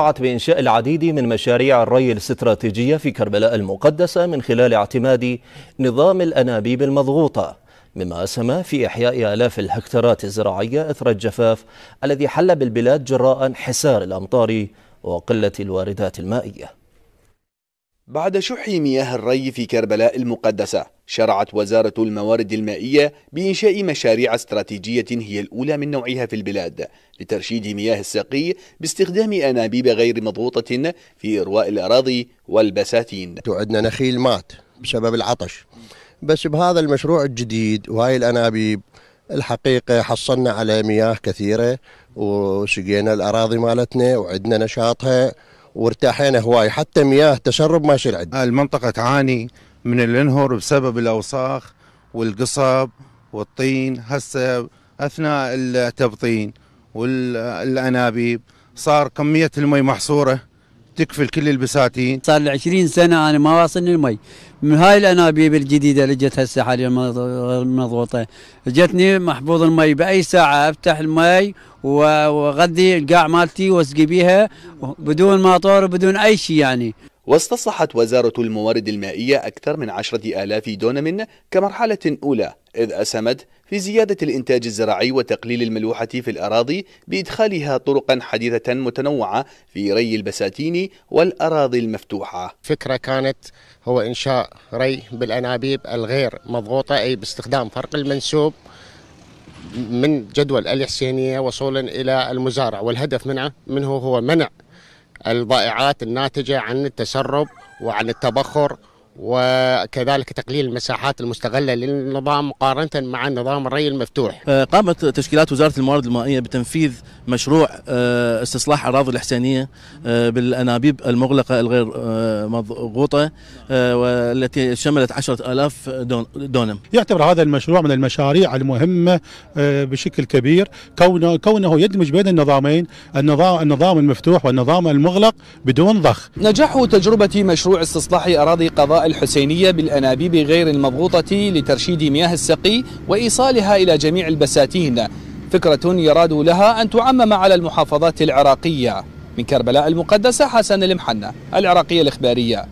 نفعت بإنشاء العديد من مشاريع الري الاستراتيجية في كربلاء المقدسة من خلال اعتماد نظام الأنابيب المضغوطة مما أسهم في إحياء آلاف الهكتارات الزراعية أثر الجفاف الذي حل بالبلاد جراء حسار الأمطار وقلة الواردات المائية بعد شح مياه الري في كربلاء المقدسة شرعت وزارة الموارد المائية بإنشاء مشاريع استراتيجية هي الأولى من نوعها في البلاد لترشيد مياه السقي باستخدام أنابيب غير مضغوطة في إرواء الأراضي والبساتين عندنا نخيل مات بسبب العطش بس بهذا المشروع الجديد وهاي الأنابيب الحقيقة حصلنا على مياه كثيرة وسقينا الأراضي مالتنا وعدنا نشاطها وارتاحينا هواي حتى مياه تسرب ما يصير عندنا المنطقة تعاني من الانهر بسبب الاوساخ والقصب والطين هسه اثناء التبطين والانابيب صار كميه المي محصوره تكفل كل البساتين صار لي 20 سنه انا ما واصلني المي من هاي الانابيب الجديده اللي جت هسه حاليا مضغوطه جتني محفوظ المي باي ساعه افتح المي واغذي القاع مالتي واسقي بيها بدون ماطور بدون اي شيء يعني واستصلحت وزارة الموارد المائية أكثر من عشرة آلاف دونم كمرحلة أولى إذ أسهمت في زيادة الإنتاج الزراعي وتقليل الملوحة في الأراضي بإدخالها طرقا حديثة متنوعة في ري البساتين والأراضي المفتوحة فكرة كانت هو إنشاء ري بالأنابيب الغير مضغوطة أي باستخدام فرق المنسوب من جدول الحسينية وصولا إلى المزارع والهدف منه, منه هو منع الضائعات الناتجة عن التسرب وعن التبخر وكذلك تقليل المساحات المستغلة للنظام مقارنة مع نظام الري المفتوح آه، قامت تشكيلات وزارة الموارد المائية بتنفيذ مشروع آه، استصلاح اراضي الحسينيه آه، بالانابيب المغلقه الغير آه، مضغوطه والتي شملت 10000 دونم. يعتبر هذا المشروع من المشاريع المهمه بشكل كبير كونه كونه يدمج بين النظامين النظام النظام المفتوح والنظام المغلق بدون ضخ. نجاح تجربه مشروع استصلاح اراضي قضاء الحسينيه بالانابيب غير المضغوطه لترشيد مياه السقي وايصالها الى جميع البساتين فكرة يراد لها أن تعمم على المحافظات العراقية من كربلاء المقدسة حسن المحنة العراقية الإخبارية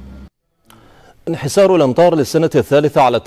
انحسار الأمطار للسنة الثالثة على التوقع